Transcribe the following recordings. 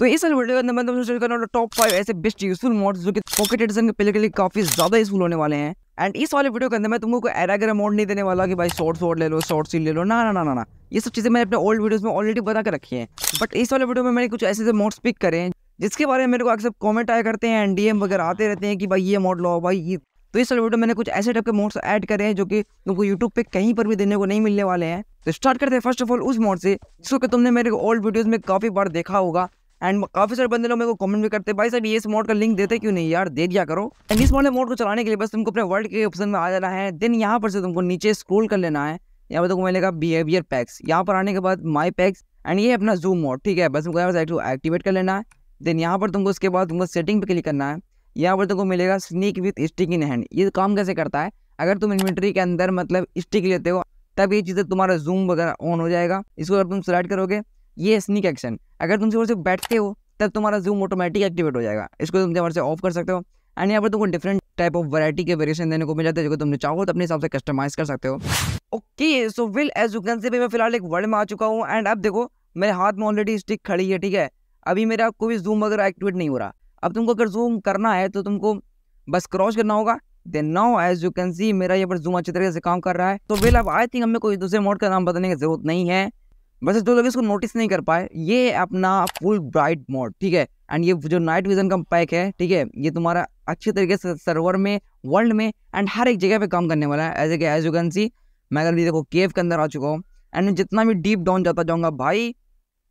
तो इस वीडियो के अंदर मैं शेयर करने वाला टॉप फाइव ऐसे बेस्ट यूजफुल मॉड्स जो कि पॉकेट एडिशन के पहले के लिए काफी ज्यादा यूजफुल होने वाले हैं एंड इस वाले वीडियो के अंदर मैं तुमको एरागरा मोड नहीं देने वाला कि भाई शॉर्ट्स वॉर्ड ले लो शॉर्ट्स ही ले लो ना ना ना ना ना ये सब चीज़ें मैंने अपने ओल्ड वीडियोस में ऑलरेडी बता कर रखी है बट इस वाले वीडियो में मैंने कुछ ऐसे ऐसे मोड्स पिक करें जिसके बारे में मेरे को अक्सर कॉमेंट आया करते हैं एंड डीएम वगैरह आते रहते हैं कि भाई ये मॉड लो भाई ये तो इस वाले वीडियो मैंने कुछ ऐसे टाइप के मोड्स ऐड करे हैं जो कि तुमको यूट्यूब पे कहीं पर भी देने को नहीं मिलने वाले हैं तो स्टार्ट करते हैं फर्स्ट ऑफ ऑल उस मोड से जिसको कि तुमने मेरे ओल्ड वीडियोस में काफ़ी बार देखा होगा एंड काफ़ी सारे बंदे लोग मेरे को कमेंट भी करते भाई साहब ये इस मोड का लिंक देते क्यों नहीं यार दे दिया करो एंड इस वाले मोड को चलाने के लिए बस तुमको अपने वर्ल्ड के ऑप्शन में आ जाना है देन यहाँ पर से तुमको नीचे स्क्रोल कर लेना है यहाँ पर तुमको मिलेगा बिहेवियर पैक्स यहाँ पर आने के बाद माई पैक्स एंड ये अपना जूम मोड ठीक है बस तुमको एक्टिवेट कर लेना है देन यहाँ पर तुमको उसके बाद तुमको सेटिंग पे क्लिक करना है यहाँ पर तुमको मिलेगा sneak with stick in hand ये काम कैसे करता है अगर तुम इन्वेंट्री के अंदर मतलब स्टिक लेते हो तब ये चीज़ें तुम्हारा जूम वगैरह ऑन हो जाएगा इसको अगर तुम सिलेक्ट करोगे ये स्निक एक्शन अगर तुम जोर से बैठते हो तब तुम्हारा जूम ऑटोमेटिक एक्टिवेट हो जाएगा इसको तुम जबर से ऑफ कर सकते हो एंड यहाँ पर तुमको डिफरेंट टाइप ऑफ वैरायटी के वेरिएशन देने को मिल जाते हैं जो तुमने चाहो तो अपने हिसाब से कस्टमाइज कर सकते हो okay so will as you can see भी मैं फिलहाल एक वर्ड में आ चुका हूँ एंड अब देखो मेरे हाथ में ऑलरेडी स्टिक खड़ी है ठीक है अभी मेरा कोई जूम वगैरह एक्टिवेट नहीं हो रहा अब तुमको अगर जूम करना है तो तुमको बस क्रॉस करना होगा then now as you can see मेरा यहाँ पर जूम अच्छी तरीके से काम कर रहा है तो विल अब आई थिंक हमें कोई दूसरे मोड का नाम बताने की जरूरत नहीं है वैसे जो लोग इसको नोटिस नहीं कर पाए ये अपना फुल ब्राइट मोड ठीक है एंड ये जो नाइट विजन का पैक है ठीक है ये तुम्हारा अच्छे तरीके से सर्वर में वर्ल्ड में एंड हर एक जगह पे काम करने वाला है as a as you can see मैं अगर देखो केव के अंदर आ चुका हूँ एंड जितना भी डीप डाउन जाता जाऊँगा भाई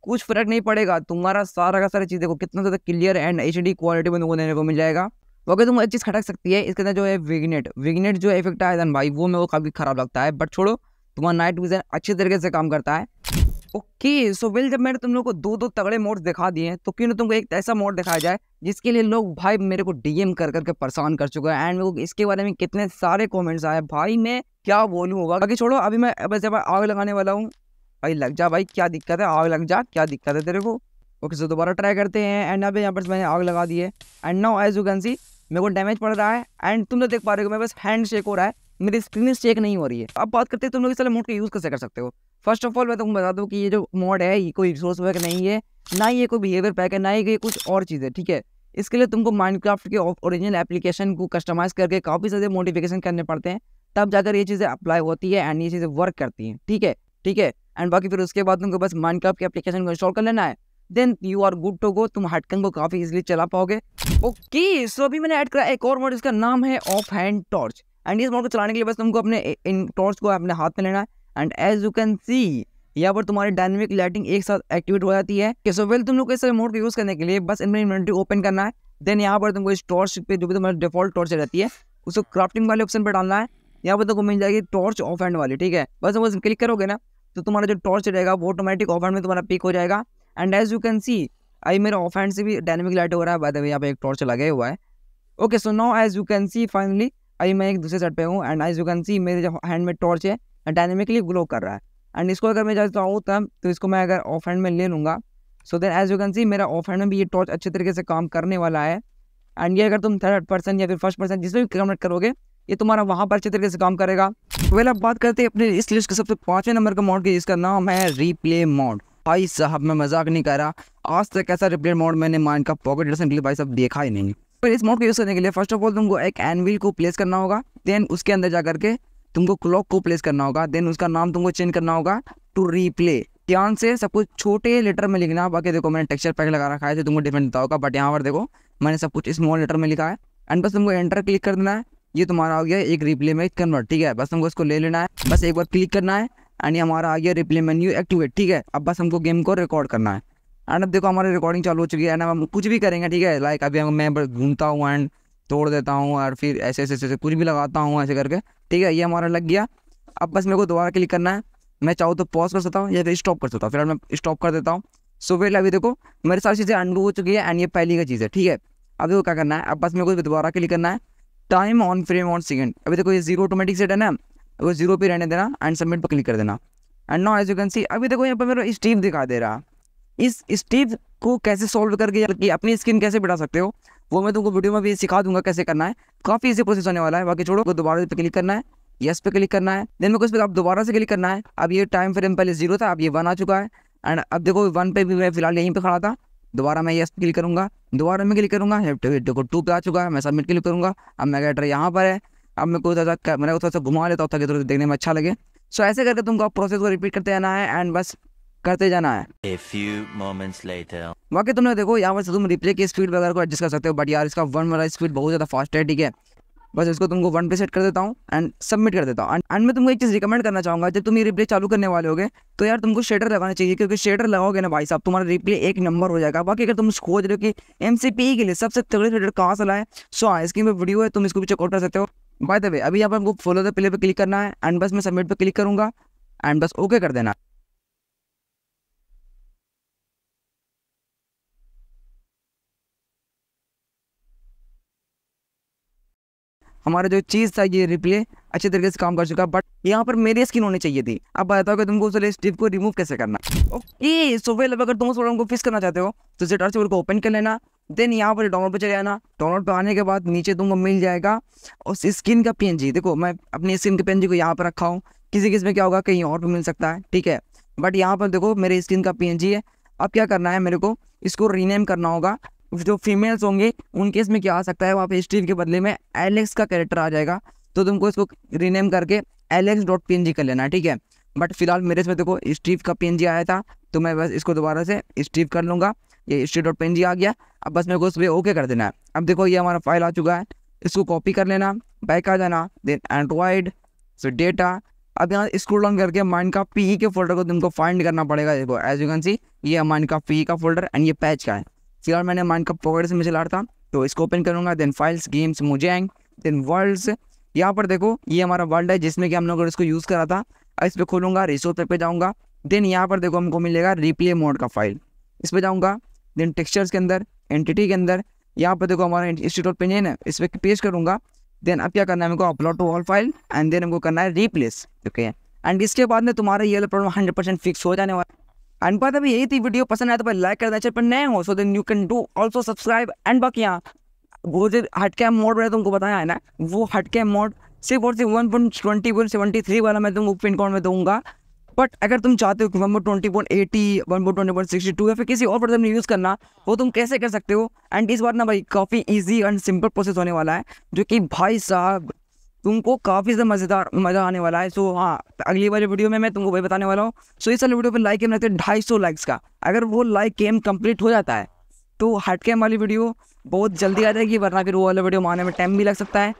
कुछ फर्क नहीं पड़ेगा तुम्हारा सारा का सारा चीज़ देखो कितना ज़्यादा क्लियर एंड एच क्वालिटी में तुमको देने को मिल जाएगा वगैरह तुम एक चीज़ खटक सकती है इसके अंदर जो है विग्नेट विगनेट जो इफेक्ट आया था भाई वो मेरे को काफ़ी ख़राब लगता है बट छोड़ो तुम्हारा नाइट विजन अच्छे तरीके से काम करता है ओके सो विल जब मैंने तुम लोग को दो दो तगड़े मोड्स दिखा दिए हैं तो क्यों ना तुमको एक ऐसा मोड दिखाया जाए जिसके लिए लोग भाई मेरे को डीएम कर करके परेशान कर चुका है एंड इसके बारे में कितने सारे कॉमेंट्स आए भाई मैं क्या बोलूँ होगा बाकी छोड़ो अभी मैं बस जब आग लगाने वाला हूँ भाई लग जा भाई क्या दिक्कत है आग लग जा क्या दिक्कत है तेरे को ओके सो दोबारा ट्राई करते हैं एंड अभी यहाँ पर मैंने आग लगा दी है and now as you can see मेरे को डैमेज पड़ रहा है एंड तुम लोग तो देख पा रहे हो मेरे बस हैंड शेक हो रहा है मेरी स्क्रीन शेक नहीं हो रही है अब बात करते हैं तुम लोग इस मोड का यूज़ कैसे कर सकते हो फर्स्ट ऑफ ऑल मैं तुम बता दूँ कि ये जो मोड है ये कोई रिसोर्स पैक नहीं है ना ही ये कोई बिहेवियर पैक है ना ही ये कुछ और चीज़ है ठीक है इसके लिए तुमको माइंड के ओरिजिनल एप्लीकेशन को कस्टमाइज़ करके काफ़ी सारे मोडिफिकेशन करने पड़ते हैं तब जाकर ये चीज़ें अप्लाई होती है एंड ये चीज़ें वर्क करती हैं ठीक है ठीक है एंड बाकी फिर उसके बाद तुमको बस क्राफ्ट के एप्लीकेशन को इंस्टॉल कर लेना है then you are good to go तुम हटकन को काफ़ी इजिली चला पाओगे ओके सो अभी मैंने ऐड करा एक और मोड इसका नाम है ऑफ हैंड टॉर्च एंड इस मोड को चलाने के लिए बस तुमको अपने इन टॉर्च को अपने हाथ में लेना है and as you can see यहाँ पर तुम्हारी डायनेमिक लाइटिंग एक साथ एक्टिवेट हो जाती है सो वेल तुम लोग इस रिमोट को यूज करने के लिए बस इनमें इन्वेंट्री ओपन करना है देन यहाँ पर तुमको इस टॉर्च पे जो भी तुम्हारी डिफॉल्ट टॉर्च रहती है उसको क्राफ्टिंग वाले ऑप्शन पर डालना है यहाँ पर तुमको मिल जाएगी टॉर्च ऑफ एंड वाली ठीक है बस वो क्लिक करोगे ना तो तुम्हारा जो टॉर्च रहेगा वो ऑटोमेटिक ऑफ एंड में तुम्हारा पिक हो जाएगा and as you can see I मेरा ऑफ एंड से भी डायनेमिक लाइट हो रहा है बाय यहाँ पर एक टॉर्च लगा हुआ है okay so now as you can see finally I मैं एक दूसरे साइड पे हूँ and as you can see मेरे जो हैंड में टॉर्च है डायनेमिकली ग्लो कर रहा है एंड इसको अगर मैं जाता हूँ तो तब तो इसको मैं अगर ऑफ हैंड में ले लूँगा so then as you can see मेरा ऑफ हैंड में भी ये टॉर्च अच्छे तरीके से काम करने वाला है एंड ये अगर तुम थर्ड पर्सन या फिर फर्स्ट पर्सन जिसमें भी कन्वर्ट करोगे ये तुम्हारा वहाँ पर अच्छे तरीके से काम करेगा वेल अब बात करते हैं अपने इस लिस्ट के सबसे पाँचवें नंबर का मॉड की जिसका नाम है रीप्ले मॉड भाई साहब मैं मजाक नहीं कर रहा आज तक ऐसा रिप्ले मॉड मैंने माइंड का पॉकेट रिसेंटली भाई साहब देखा ही नहीं पर इस मॉड को यूज़ करने के लिए फर्स्ट ऑफ ऑल तुमको एक एनविल को प्लेस करना होगा देन उसके अंदर जा करके तुमको क्लॉक को प्लेस करना होगा देन उसका नाम तुमको चेंज करना होगा टू रीप्ले ध्यान से सब कुछ छोटे लेटर में लिखना बाकी देखो मैंने टेक्सचर पैक लगा रखा है जो तो तुमको डिफरेंट देता होगा बट यहाँ पर देखो मैंने सब कुछ स्मॉल लेटर में लिखा है एंड बस तुमको एंटर क्लिक कर देना है ये तुम्हारा हो गया एक रिप्ले में कन्वर्ट ठीक है बस हमको इसको ले लेना है बस एक बार क्लिक करना है एंड ये हमारा आ गया रिप्ले मेन्यू एक्टिवेट ठीक है अब बस हमको गेम को रिकॉर्ड करना है एंड अब देखो हमारी रिकॉर्डिंग चालू हो चुकी है एंड हम कुछ भी करेंगे ठीक है लाइक अभी हम मैं घूमता हूँ एंड तोड़ देता हूँ और फिर ऐसे ऐसे ऐसे कुछ भी लगाता हूँ ऐसे करके ठीक है ये हमारा लग गया अब बस मेरे को दोबारा क्लिक करना है मैं चाहूँ तो पॉज कर सकता हूँ या फिर स्टॉप कर सकता हूँ फिलहाल मैं स्टॉप कर देता हूँ सो फिर अभी देखो मेरी सारी चीज़ें अंडू हो चुकी है एंड ये पहली का चीज़ है ठीक है अभी देखो क्या करना है अब बस मेरे को दोबारा क्लिक करना है time on frame on second अभी देखो ये जीरो ऑटोमेटिक सेट है ना वो जीरो पे रहने देना एंड सबमिट पर क्लिक कर देना and now as you can see अभी देखो यहाँ पर मेरा स्टीव दिखा दे रहा इस स्टीव को कैसे सॉल्व करके अपनी स्किन कैसे बिठा सकते हो वो मैं तुमको वीडियो में भी सिखा दूंगा कैसे करना है काफ़ी इजी प्रोसेस होने वाला है बाकी छोड़ो दोबारा पे क्लिक करना है यस पे क्लिक करना है देन में कुछ पर आप दोबारा से क्लिक करना है अब ये टाइम फ्रेम पहले जीरो था अब ये वन आ चुका है एंड अब देखो वन पे भी मैं फिलहाल यहीं पे खड़ा था दोबारा मैं यस पे क्लिक करूँगा दोबारा मैं क्लिक करूँगा देखो टू पे आ चुका है मैं सबमिट क्लिक करूँगा अब मेरा एड्रेस यहाँ पर है अब मैं कोई सा मैंने थोड़ा सा घुमा लेता हूँ ताकि थोड़ा देखने में अच्छा लगे सो ऐसे करके तुमको प्रोसेस को रिपीट करते रहना है एंड बस करते जाना है A few moments later. बाकी तुमने देखो यहाँ पर तुम रिप्ले की स्पीड वगैरह को एडजस्ट कर सकते हो बट यार इसका वन वाला स्पीड बहुत ज़्यादा फास्ट है ठीक है बस इसको तुमको वन पे सेट कर देता हूँ एंड सबमिट कर देता हूँ एंड मैं तुमको एक चीज़ रिकमेंड करना चाहूंगा जब तुम ये रिप्ले चालू करने वाले होगे तो यार तुमको शेडर लगाना चाहिए क्योंकि शेडर लगाओगे ना भाई साहब तुम्हारा रिप्ले एक नंबर हो जाएगा बाकी अगर तुम खोज रहे हो कि एम e के लिए सबसे तगड़े शेडर कहाँ से लाए सो हाँ इसकी वीडियो है तुम इसको भी चेकआउट कर सकते हो बाय द वे अभी यहाँ पर हमको फॉलो द प्ले पे क्लिक करना है एंड बस मैं सबमिट पर क्लिक करूंगा एंड बस ओके कर देना हमारा जो चीज़ था ये रिप्ले अच्छे तरीके से काम कर चुका बट यहाँ पर मेरी स्किन होनी चाहिए थी अब बताओ कि तुमको उस टिप को रिमूव कैसे करना ओके सो वेल अगर तुम उस को फिक्स करना चाहते हो तो जेटर से उनको ओपन कर लेना देन यहाँ पर डाउनलोड पर चले आना डाउनलोड पर आने के बाद नीचे तुमको मिल जाएगा उस स्किन का पी देखो मैं अपनी स्किन के पी को यहाँ पर रखा हूँ किसी किस में क्या होगा कहीं और भी मिल सकता है ठीक है बट यहाँ पर देखो मेरे स्किन का पी है अब क्या करना है मेरे को इसको रीनेम करना होगा जो फीमेल्स होंगे उनके इसमें क्या आ सकता है वहाँ पे स्टील के बदले में एलेक्स का कैरेक्टर आ जाएगा तो तुमको इसको रीनेम करके एलेक्स डॉट पी कर लेना ठीक है बट फिलहाल मेरे इसमें देखो स्टीव का पी आया था तो मैं बस इसको दोबारा से स्टीव कर लूँगा ये स्टीव डॉट पी आ गया अब बस मेरे को उस पर ओके कर देना है अब देखो ये हमारा फाइल आ चुका है इसको कॉपी कर लेना बैक आ जाना देन एंड्रॉयड फिर डेटा अब यहाँ स्क्रोल डाउन करके माइंड का पी e के फोल्डर को तुमको फाइंड करना पड़ेगा देखो एज यू कैन सी ये माइंड का पी e का फोल्डर एंड ये पैच का है सी और मैंने माइंड कप पॉकेट से मुझे लाट था तो इसको ओपन करूँगा देन फाइल्स गेम्स मुझे देन वर्ल्ड्स यहाँ पर देखो ये हमारा वर्ल्ड है जिसमें कि हम लोग इसको यूज़ करा था इस पर खोलूँगा रिसोर्स पे, पे जाऊँगा देन यहाँ पर देखो हमको मिलेगा रिप्ले मोड का फाइल इस पर जाऊँगा देन टेक्सचर्स के अंदर एंटिटी के अंदर यहाँ पर देखो हमारा इंस्टीट्यूट पेन है इस पर पेश करूँगा देन अब क्या करना है हमको upload to all file and then हमको करना है रिप्लेस ओके एंड इसके बाद में तुम्हारा ये प्रॉब्लम हंड्रेड परसेंट फिक्स हो जाने वाला एंड बात अभी यही थी वीडियो पसंद आया तो लाइक कर देना चाहिए पर नए हो so then you can do also subscribe and बाकी यहाँ वो जो हटके मोड मैंने तुमको बताया है ना वो हटके मोड सिर्फ और सिर्फ one point twenty point seventy three वाला मैं तुमको पिन कोड में दूंगा बट अगर तुम चाहते हो कि one point twenty point eighty one point twenty point sixty two या फिर किसी और पर में यूज़ करना वो तुम कैसे कर सकते हो एंड इस बार ना भाई काफ़ी ईजी एंड सिंपल प्रोसेस होने वाला है जो कि भाई साहब तुमको काफ़ी ज़्यादा मज़ेदार मज़ा आने वाला है सो हाँ अगली वाली वीडियो में मैं तुमको वही बताने वाला हूँ सो इस वाली वीडियो पर लाइक एम रहते हैं ढाई सौ लाइक्स का अगर वो लाइक गेम कंप्लीट हो जाता है तो हट कैम वाली वीडियो बहुत जल्दी आ जाएगी वरना फिर वो वाला वीडियो माने में टाइम भी लग सकता है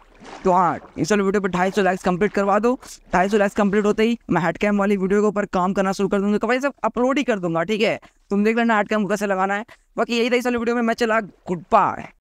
तो हाँ इस वाली वीडियो पर ढाई सौ लाइक्स कंप्लीट करवा दो ढाई सौ लाइक्स कंप्लीट होते ही मैं हेड कैम वाली वीडियो के ऊपर काम करना शुरू कर दूंगा कभी तो सब अपलोड ही कर दूंगा ठीक है तुम देख लेना हेड कैम कैसे लगाना है बाकी यही था इस वाली वीडियो में मैं चला गुड बाय